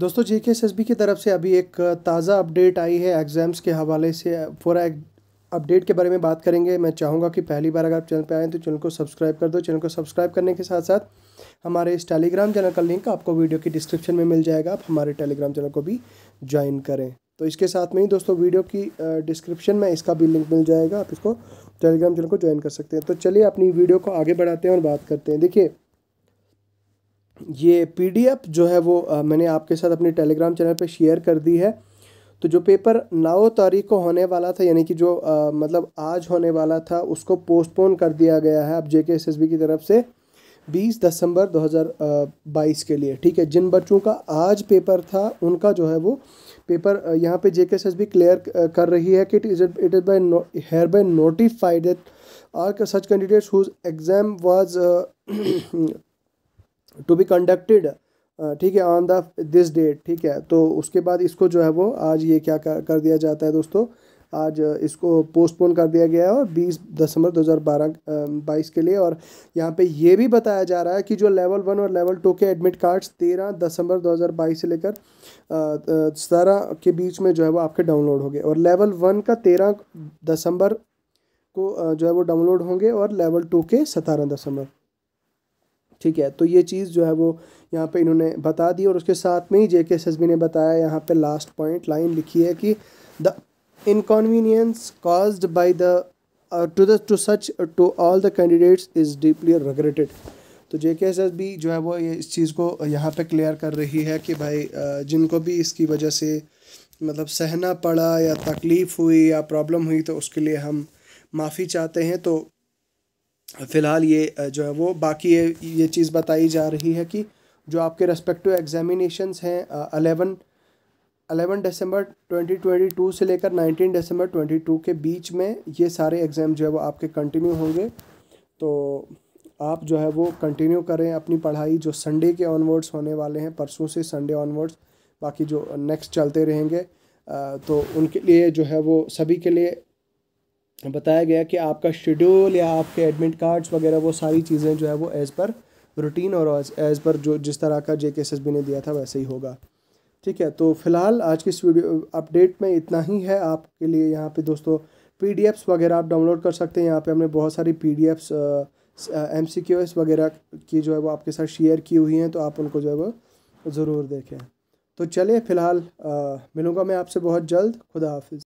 दोस्तों जे की तरफ से अभी एक ताज़ा अपडेट आई है एग्ज़ाम्स के हवाले से फॉर अपडेट के बारे में बात करेंगे मैं चाहूँगा कि पहली बार अगर आप चैनल पर आएँ तो चैनल को सब्सक्राइब कर दो चैनल को सब्सक्राइब करने के साथ साथ हमारे इस टेलीग्राम चैनल का लिंक आपको वीडियो की डिस्क्रिप्शन में मिल जाएगा आप हमारे टेलीग्राम चैनल को भी ज्वाइन करें तो इसके साथ में ही दोस्तों वीडियो की डिस्क्रिप्शन में इसका भी लिंक मिल जाएगा आप इसको टेलीग्राम चैनल को ज्वाइन कर सकते हैं तो चलिए अपनी वीडियो को आगे बढ़ाते हैं और बात करते हैं देखिए ये पीडीएफ जो है वो आ, मैंने आपके साथ अपने टेलीग्राम चैनल पे शेयर कर दी है तो जो पेपर नौ तारीख को होने वाला था यानी कि जो आ, मतलब आज होने वाला था उसको पोस्टपोन कर दिया गया है अब जे की तरफ से 20 दिसंबर 2022 के लिए ठीक है जिन बच्चों का आज पेपर था उनका जो है वो पेपर यहाँ पे जे भी क्लियर कर रही है कि it is it is by here by notified are such candidates whose exam was to be conducted ठीक है ऑन द दिस डेट ठीक है तो उसके बाद इसको जो है वो आज ये क्या कर, कर दिया जाता है दोस्तों आज इसको पोस्टपोन कर दिया गया है और 20 दिसंबर 2012 बाईस के लिए और यहाँ पे ये भी बताया जा रहा है कि जो लेवल वन और लेवल टू के एडमिट कार्ड्स तेरह दिसंबर 2022 से लेकर सतारह के बीच में जो है वो आपके डाउनलोड हो गए और लेवल वन का तेरह दिसंबर को जो है वो डाउनलोड होंगे और लेवल टू के सतारह दिसंबर ठीक है तो ये चीज़ जो है वो यहाँ पे इन्होंने बता दी और उसके साथ में ही जे के एस ने बताया यहाँ पे लास्ट पॉइंट लाइन लिखी है कि the inconvenience cause by the to to to to such uh, to all the candidates तो जे के एस एस जो है वो ये इस चीज़ को यहाँ पे क्लियर कर रही है कि भाई uh, जिनको भी इसकी वजह से मतलब सहना पड़ा या तकलीफ़ हुई या प्रॉब्लम हुई तो उसके लिए हम माफ़ी चाहते हैं तो फ़िलहाल ये जो है वो बाकी ये ये चीज़ बताई जा रही है कि जो आपके रेस्पेक्टिव एग्जामिनेशंस हैं eleven eleven December twenty twenty two से लेकर नाइनटीन दिसंबर ट्वेंटी टू के बीच में ये सारे एग्ज़ाम जो है वो आपके कंटिन्यू होंगे तो आप जो है वो कंटिन्यू करें अपनी पढ़ाई जो संडे के ऑनवर्ड्स होने वाले हैं परसों से संडे ऑनवर्ड्स बाकी जो नेक्स्ट चलते रहेंगे तो उनके लिए जो है वो सभी के लिए बताया गया कि आपका शेड्यूल या आपके एडमिट कार्ड्स वगैरह वो सारी चीज़ें जो है वो एज़ पर रूटीन और एज़ पर जो जिस तरह का जे के एस एस बी ने दिया था वैसे ही होगा ठीक है तो फिलहाल आज की इस वीडियो अपडेट में इतना ही है आपके लिए यहाँ पे दोस्तों पी वगैरह आप डाउनलोड कर सकते हैं यहाँ पे हमने बहुत सारी P D Fs M C Q S वगैरह की जो है वो आपके साथ शेयर की हुई हैं तो आप उनको जो है वो ज़रूर देखें तो चलिए फ़िलहाल मिलूँगा मैं आपसे बहुत जल्द खुदा हाफिज़